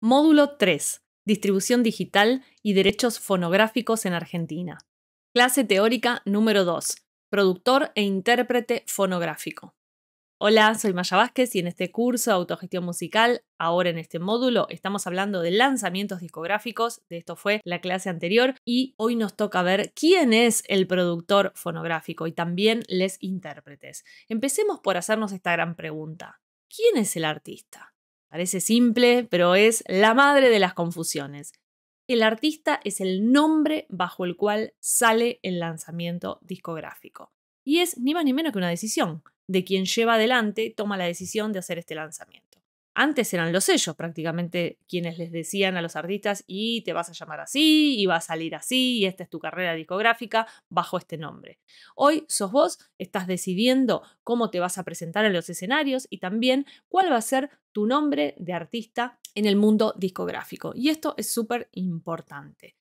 Módulo 3. Distribución digital y derechos fonográficos en Argentina. Clase teórica número 2. Productor e intérprete fonográfico. Hola, soy Maya Vázquez y en este curso de Autogestión Musical, ahora en este módulo, estamos hablando de lanzamientos discográficos, de esto fue la clase anterior, y hoy nos toca ver quién es el productor fonográfico y también les intérpretes. Empecemos por hacernos esta gran pregunta. ¿Quién es el artista? Parece simple, pero es la madre de las confusiones. El artista es el nombre bajo el cual sale el lanzamiento discográfico. Y es ni más ni menos que una decisión de quien lleva adelante, toma la decisión de hacer este lanzamiento antes eran los sellos prácticamente quienes les decían a los artistas y te vas a llamar así y va a salir así y esta es tu carrera discográfica bajo este nombre. Hoy sos vos, estás decidiendo cómo te vas a presentar en los escenarios y también cuál va a ser tu nombre de artista en el mundo discográfico. Y esto es súper importante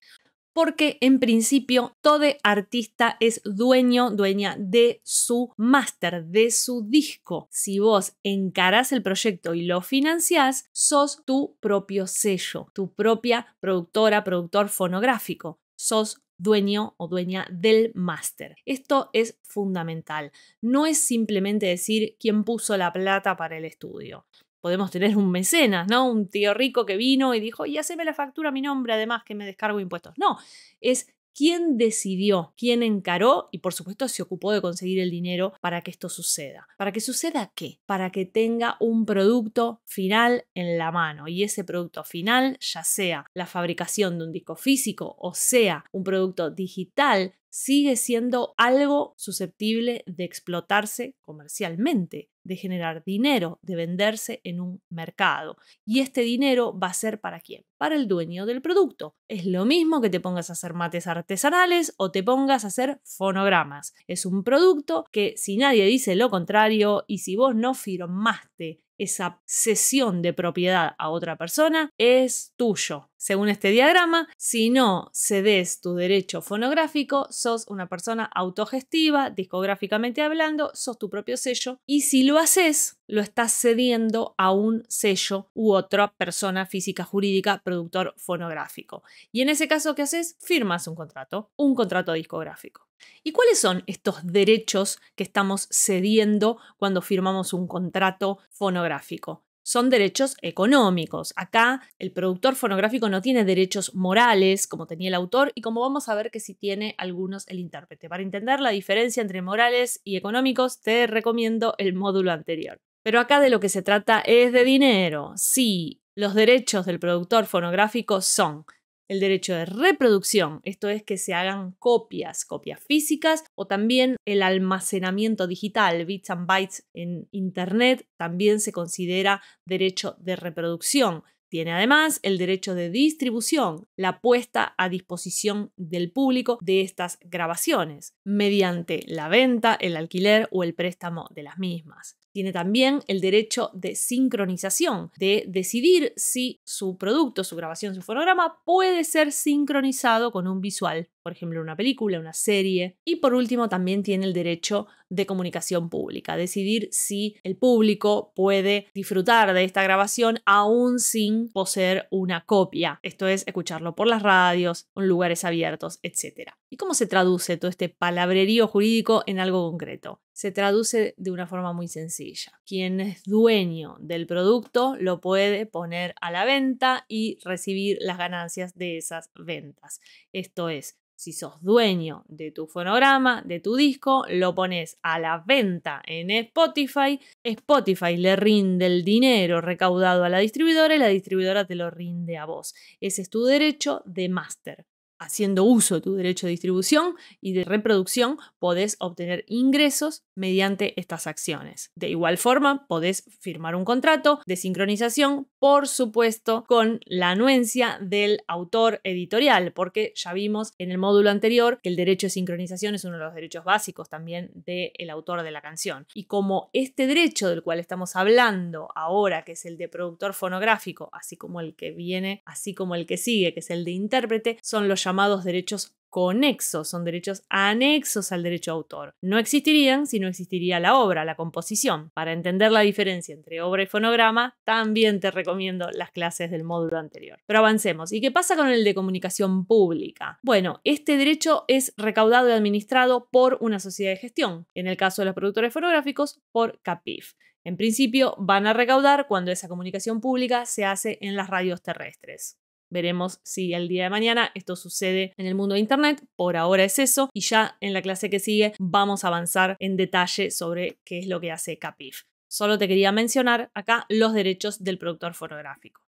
porque en principio todo artista es dueño, dueña de su máster, de su disco. Si vos encarás el proyecto y lo financiás, sos tu propio sello, tu propia productora, productor fonográfico. Sos dueño o dueña del máster. Esto es fundamental. No es simplemente decir quién puso la plata para el estudio podemos tener un mecenas, ¿no? Un tío rico que vino y dijo, y haceme la factura a mi nombre, además que me descargo impuestos. No, es quién decidió, quién encaró y por supuesto se ocupó de conseguir el dinero para que esto suceda. ¿Para que suceda qué? Para que tenga un producto final en la mano y ese producto final ya sea la fabricación de un disco físico o sea un producto digital sigue siendo algo susceptible de explotarse comercialmente, de generar dinero, de venderse en un mercado. Y este dinero va a ser para quién? Para el dueño del producto. Es lo mismo que te pongas a hacer mates artesanales o te pongas a hacer fonogramas. Es un producto que si nadie dice lo contrario y si vos no firmaste esa cesión de propiedad a otra persona, es tuyo según este diagrama, si no cedes tu derecho fonográfico, sos una persona autogestiva, discográficamente hablando, sos tu propio sello y si lo haces, lo estás cediendo a un sello u otra persona física jurídica productor fonográfico. Y en ese caso, ¿qué haces? Firmas un contrato, un contrato discográfico. ¿Y cuáles son estos derechos que estamos cediendo cuando firmamos un contrato fonográfico? son derechos económicos. Acá el productor fonográfico no tiene derechos morales como tenía el autor y como vamos a ver que sí tiene algunos el intérprete. Para entender la diferencia entre morales y económicos te recomiendo el módulo anterior. Pero acá de lo que se trata es de dinero. Sí, los derechos del productor fonográfico son el derecho de reproducción, esto es que se hagan copias, copias físicas, o también el almacenamiento digital, bits and bytes en Internet, también se considera derecho de reproducción. Tiene además el derecho de distribución, la puesta a disposición del público de estas grabaciones, mediante la venta, el alquiler o el préstamo de las mismas tiene también el derecho de sincronización, de decidir si su producto, su grabación, su fonograma puede ser sincronizado con un visual, por ejemplo una película, una serie. Y por último también tiene el derecho de comunicación pública, decidir si el público puede disfrutar de esta grabación aún sin poseer una copia, esto es escucharlo por las radios, en lugares abiertos, etc. ¿Y cómo se traduce todo este palabrerío jurídico en algo concreto? se traduce de una forma muy sencilla. Quien es dueño del producto lo puede poner a la venta y recibir las ganancias de esas ventas. Esto es, si sos dueño de tu fonograma, de tu disco, lo pones a la venta en Spotify, Spotify le rinde el dinero recaudado a la distribuidora y la distribuidora te lo rinde a vos. Ese es tu derecho de máster haciendo uso de tu derecho de distribución y de reproducción, podés obtener ingresos mediante estas acciones. De igual forma, podés firmar un contrato de sincronización por supuesto, con la anuencia del autor editorial, porque ya vimos en el módulo anterior que el derecho de sincronización es uno de los derechos básicos también del autor de la canción. Y como este derecho del cual estamos hablando ahora, que es el de productor fonográfico, así como el que viene, así como el que sigue, que es el de intérprete, son los llamados derechos conexos, son derechos anexos al derecho autor. No existirían si no existiría la obra, la composición. Para entender la diferencia entre obra y fonograma, también te recomiendo las clases del módulo anterior. Pero avancemos. ¿Y qué pasa con el de comunicación pública? Bueno, este derecho es recaudado y administrado por una sociedad de gestión, en el caso de los productores fonográficos, por CAPIF. En principio, van a recaudar cuando esa comunicación pública se hace en las radios terrestres. Veremos si el día de mañana esto sucede en el mundo de Internet. Por ahora es eso. Y ya en la clase que sigue vamos a avanzar en detalle sobre qué es lo que hace CAPIF. Solo te quería mencionar acá los derechos del productor fonográfico.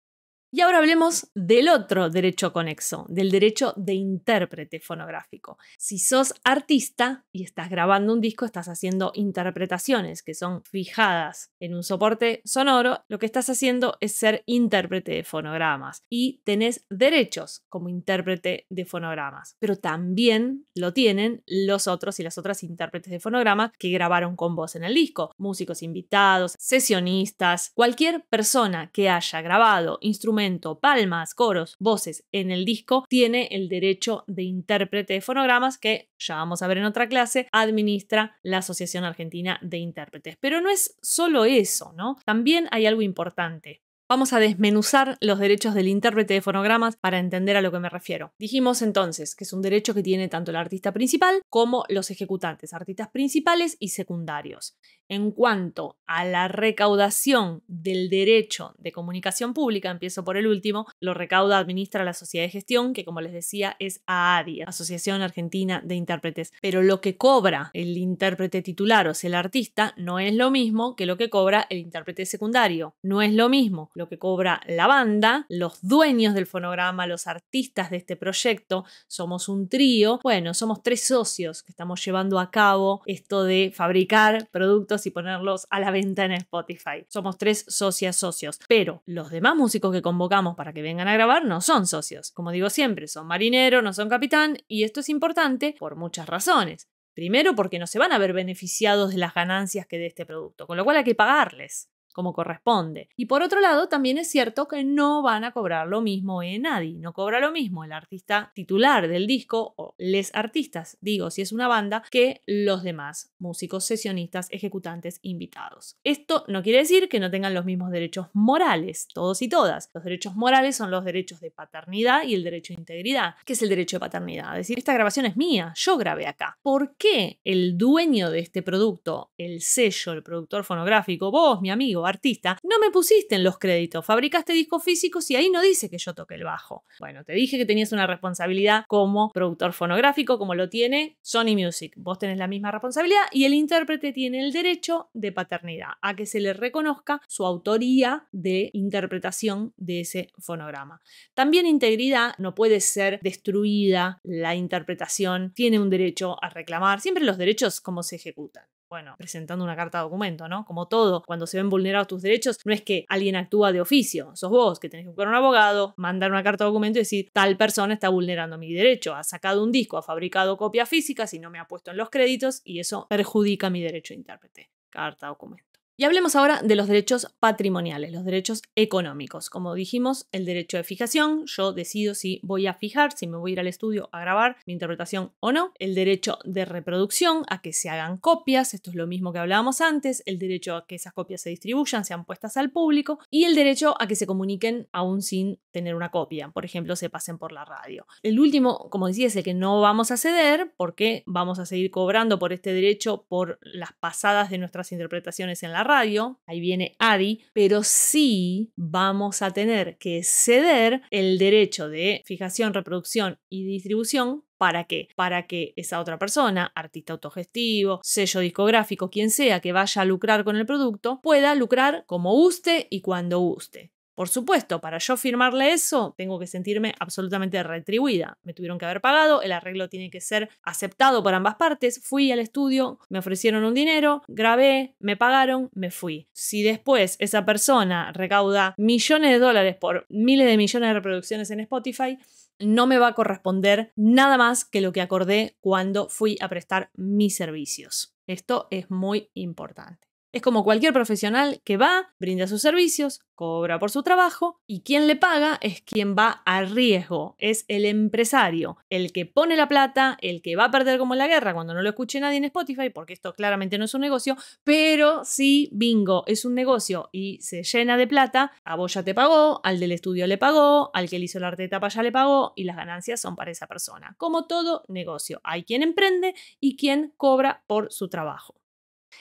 Y ahora hablemos del otro derecho conexo, del derecho de intérprete fonográfico. Si sos artista y estás grabando un disco, estás haciendo interpretaciones que son fijadas en un soporte sonoro, lo que estás haciendo es ser intérprete de fonogramas y tenés derechos como intérprete de fonogramas, pero también lo tienen los otros y las otras intérpretes de fonogramas que grabaron con vos en el disco, músicos invitados, sesionistas, cualquier persona que haya grabado instrumentos palmas, coros, voces en el disco tiene el derecho de intérprete de fonogramas que, ya vamos a ver en otra clase, administra la Asociación Argentina de Intérpretes. Pero no es solo eso, ¿no? También hay algo importante. Vamos a desmenuzar los derechos del intérprete de fonogramas para entender a lo que me refiero. Dijimos entonces que es un derecho que tiene tanto el artista principal como los ejecutantes, artistas principales y secundarios. En cuanto a la recaudación del derecho de comunicación pública, empiezo por el último, lo recauda, administra la sociedad de gestión, que como les decía es AADI, Asociación Argentina de Intérpretes. Pero lo que cobra el intérprete titular, o sea, el artista, no es lo mismo que lo que cobra el intérprete secundario. No es lo mismo lo que cobra la banda, los dueños del fonograma, los artistas de este proyecto, somos un trío, bueno, somos tres socios que estamos llevando a cabo esto de fabricar productos y ponerlos a la venta en Spotify. Somos tres socias socios, pero los demás músicos que convocamos para que vengan a grabar no son socios. Como digo siempre, son marinero, no son capitán y esto es importante por muchas razones. Primero porque no se van a ver beneficiados de las ganancias que de este producto, con lo cual hay que pagarles como corresponde. Y por otro lado, también es cierto que no van a cobrar lo mismo en eh, nadie. No cobra lo mismo el artista titular del disco o les artistas, digo, si es una banda, que los demás músicos, sesionistas, ejecutantes, invitados. Esto no quiere decir que no tengan los mismos derechos morales, todos y todas. Los derechos morales son los derechos de paternidad y el derecho de integridad, que es el derecho de paternidad. Es decir, esta grabación es mía, yo grabé acá. ¿Por qué el dueño de este producto, el sello, el productor fonográfico, vos, mi amigo, artista, no me pusiste en los créditos, fabricaste discos físicos y ahí no dice que yo toque el bajo. Bueno, te dije que tenías una responsabilidad como productor fonográfico, como lo tiene Sony Music. Vos tenés la misma responsabilidad y el intérprete tiene el derecho de paternidad, a que se le reconozca su autoría de interpretación de ese fonograma. También integridad no puede ser destruida, la interpretación tiene un derecho a reclamar, siempre los derechos como se ejecutan bueno, presentando una carta de documento, ¿no? Como todo, cuando se ven vulnerados tus derechos, no es que alguien actúa de oficio, sos vos que tenés que buscar un abogado, mandar una carta de documento y decir, tal persona está vulnerando mi derecho, ha sacado un disco, ha fabricado copias físicas y no me ha puesto en los créditos y eso perjudica mi derecho de intérprete. Carta, documento. Y hablemos ahora de los derechos patrimoniales, los derechos económicos. Como dijimos, el derecho de fijación, yo decido si voy a fijar, si me voy a ir al estudio a grabar mi interpretación o no. El derecho de reproducción, a que se hagan copias, esto es lo mismo que hablábamos antes. El derecho a que esas copias se distribuyan, sean puestas al público. Y el derecho a que se comuniquen aún sin tener una copia, por ejemplo, se pasen por la radio. El último, como decía, es el que no vamos a ceder porque vamos a seguir cobrando por este derecho por las pasadas de nuestras interpretaciones en la radio, ahí viene Adi, pero sí vamos a tener que ceder el derecho de fijación, reproducción y distribución ¿Para qué? Para que esa otra persona, artista autogestivo, sello discográfico, quien sea que vaya a lucrar con el producto, pueda lucrar como guste y cuando guste. Por supuesto, para yo firmarle eso, tengo que sentirme absolutamente retribuida. Me tuvieron que haber pagado, el arreglo tiene que ser aceptado por ambas partes. Fui al estudio, me ofrecieron un dinero, grabé, me pagaron, me fui. Si después esa persona recauda millones de dólares por miles de millones de reproducciones en Spotify, no me va a corresponder nada más que lo que acordé cuando fui a prestar mis servicios. Esto es muy importante. Es como cualquier profesional que va, brinda sus servicios, cobra por su trabajo y quien le paga es quien va a riesgo, es el empresario, el que pone la plata, el que va a perder como en la guerra cuando no lo escuche nadie en Spotify, porque esto claramente no es un negocio, pero si bingo es un negocio y se llena de plata, a vos ya te pagó, al del estudio le pagó, al que le hizo la arte de tapa ya le pagó y las ganancias son para esa persona. Como todo negocio, hay quien emprende y quien cobra por su trabajo.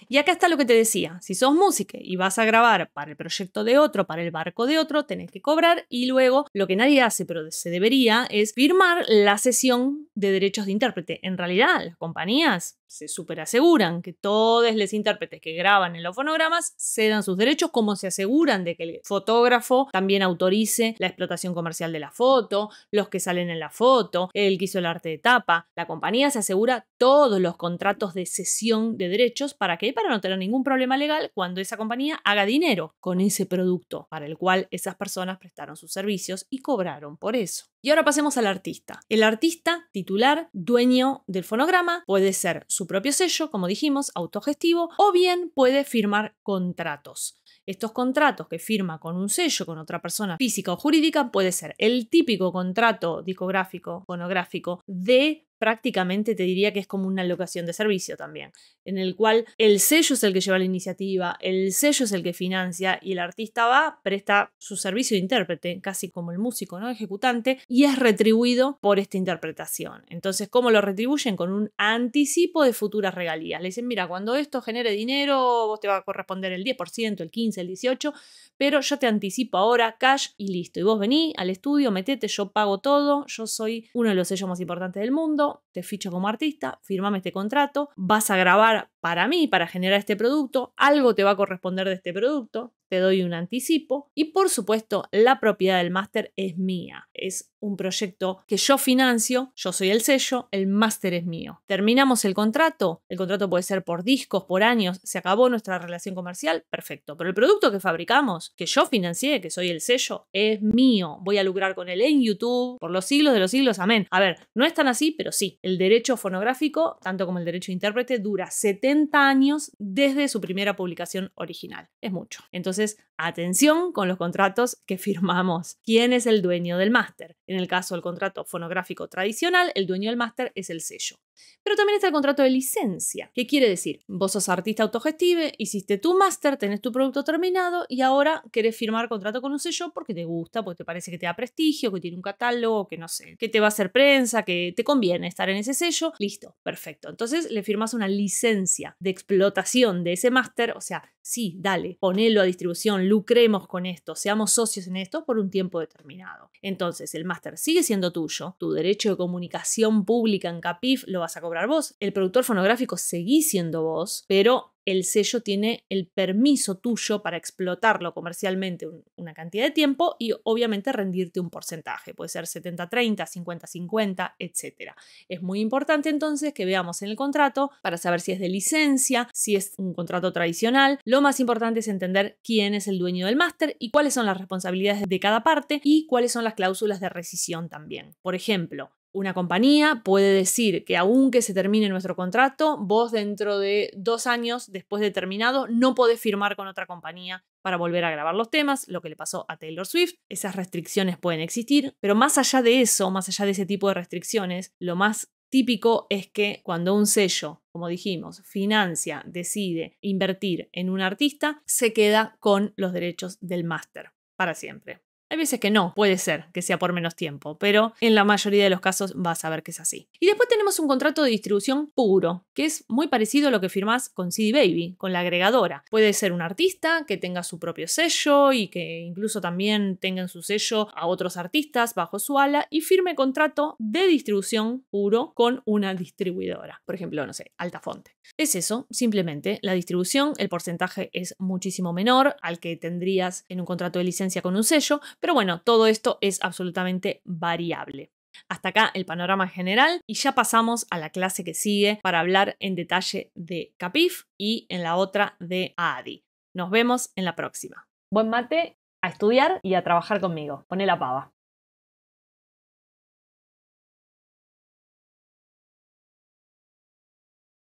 Y acá está lo que te decía, si sos música y vas a grabar para el proyecto de otro, para el barco de otro, tenés que cobrar y luego lo que nadie hace, pero se debería, es firmar la sesión de derechos de intérprete. En realidad, las compañías se superaseguran que todos los intérpretes que graban en los fonogramas cedan sus derechos, como se aseguran de que el fotógrafo también autorice la explotación comercial de la foto, los que salen en la foto, el que hizo el arte de tapa. La compañía se asegura todos los contratos de cesión de derechos para que para no tener ningún problema legal cuando esa compañía haga dinero con ese producto para el cual esas personas prestaron sus servicios y cobraron por eso. Y ahora pasemos al artista. El artista titular, dueño del fonograma, puede ser su propio sello, como dijimos, autogestivo, o bien puede firmar contratos. Estos contratos que firma con un sello, con otra persona física o jurídica, puede ser el típico contrato discográfico, fonográfico, de prácticamente te diría que es como una locación de servicio también, en el cual el sello es el que lleva la iniciativa, el sello es el que financia y el artista va, presta su servicio de intérprete, casi como el músico, ¿no? Ejecutante, y es retribuido por esta interpretación. Entonces, ¿cómo lo retribuyen? Con un anticipo de futuras regalías. Le dicen, mira, cuando esto genere dinero, vos te va a corresponder el 10%, el 15%, el 18%, pero yo te anticipo ahora cash y listo. Y vos vení al estudio, metete, yo pago todo, yo soy uno de los sellos más importantes del mundo, te ficho como artista, firmame este contrato, vas a grabar para mí, para generar este producto, algo te va a corresponder de este producto, te doy un anticipo y por supuesto la propiedad del máster es mía. Es un proyecto que yo financio, yo soy el sello, el máster es mío. Terminamos el contrato, el contrato puede ser por discos, por años, se acabó nuestra relación comercial, perfecto, pero el producto que fabricamos, que yo financié, que soy el sello, es mío, voy a lucrar con él en YouTube por los siglos de los siglos, amén. A ver, no es tan así, pero sí, el derecho fonográfico, tanto como el derecho de intérprete, dura 70 años desde su primera publicación original, es mucho. Entonces, entonces, atención con los contratos que firmamos. ¿Quién es el dueño del máster? En el caso del contrato fonográfico tradicional, el dueño del máster es el sello. Pero también está el contrato de licencia. ¿Qué quiere decir? Vos sos artista autogestive, hiciste tu máster, tenés tu producto terminado y ahora querés firmar contrato con un sello porque te gusta, porque te parece que te da prestigio, que tiene un catálogo, que no sé, que te va a hacer prensa, que te conviene estar en ese sello. Listo, perfecto. Entonces le firmas una licencia de explotación de ese máster, o sea, sí, dale, ponelo a distribución, lucremos con esto, seamos socios en esto por un tiempo determinado. Entonces, el máster sigue siendo tuyo, tu derecho de comunicación pública en CAPIF lo a cobrar vos. El productor fonográfico seguís siendo vos, pero el sello tiene el permiso tuyo para explotarlo comercialmente una cantidad de tiempo y obviamente rendirte un porcentaje. Puede ser 70-30, 50-50, etc. Es muy importante entonces que veamos en el contrato para saber si es de licencia, si es un contrato tradicional. Lo más importante es entender quién es el dueño del máster y cuáles son las responsabilidades de cada parte y cuáles son las cláusulas de rescisión también. Por ejemplo, una compañía puede decir que aunque se termine nuestro contrato, vos dentro de dos años después de terminado no podés firmar con otra compañía para volver a grabar los temas, lo que le pasó a Taylor Swift. Esas restricciones pueden existir, pero más allá de eso, más allá de ese tipo de restricciones, lo más típico es que cuando un sello, como dijimos, financia, decide invertir en un artista, se queda con los derechos del máster para siempre. Hay veces que no, puede ser que sea por menos tiempo, pero en la mayoría de los casos vas a ver que es así. Y después tenemos un contrato de distribución puro, que es muy parecido a lo que firmás con CD Baby, con la agregadora. Puede ser un artista que tenga su propio sello y que incluso también tenga en su sello a otros artistas bajo su ala y firme contrato de distribución puro con una distribuidora. Por ejemplo, no sé, Altafonte. Es eso, simplemente la distribución, el porcentaje es muchísimo menor al que tendrías en un contrato de licencia con un sello, pero bueno, todo esto es absolutamente variable. Hasta acá el panorama general y ya pasamos a la clase que sigue para hablar en detalle de CAPIF y en la otra de ADI. Nos vemos en la próxima. Buen mate, a estudiar y a trabajar conmigo. Pone la pava.